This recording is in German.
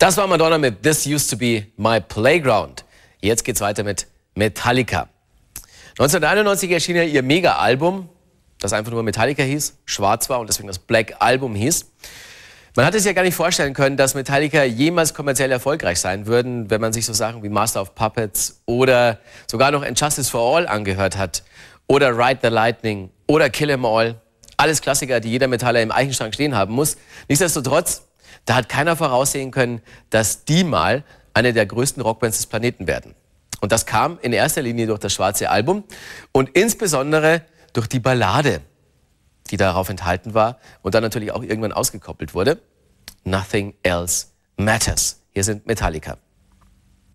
Das war Madonna mit This Used to Be My Playground. Jetzt geht's weiter mit Metallica. 1991 erschien ja ihr Mega-Album, das einfach nur Metallica hieß, schwarz war und deswegen das Black Album hieß. Man hat es ja gar nicht vorstellen können, dass Metallica jemals kommerziell erfolgreich sein würden, wenn man sich so Sachen wie Master of Puppets oder sogar noch Injustice for All angehört hat oder Ride the Lightning oder Kill 'Em All. Alles Klassiker, die jeder Metaller im Eichenschrank stehen haben muss. Nichtsdestotrotz da hat keiner voraussehen können, dass die mal eine der größten Rockbands des Planeten werden. Und das kam in erster Linie durch das schwarze Album und insbesondere durch die Ballade, die darauf enthalten war und dann natürlich auch irgendwann ausgekoppelt wurde. Nothing Else Matters. Hier sind Metallica.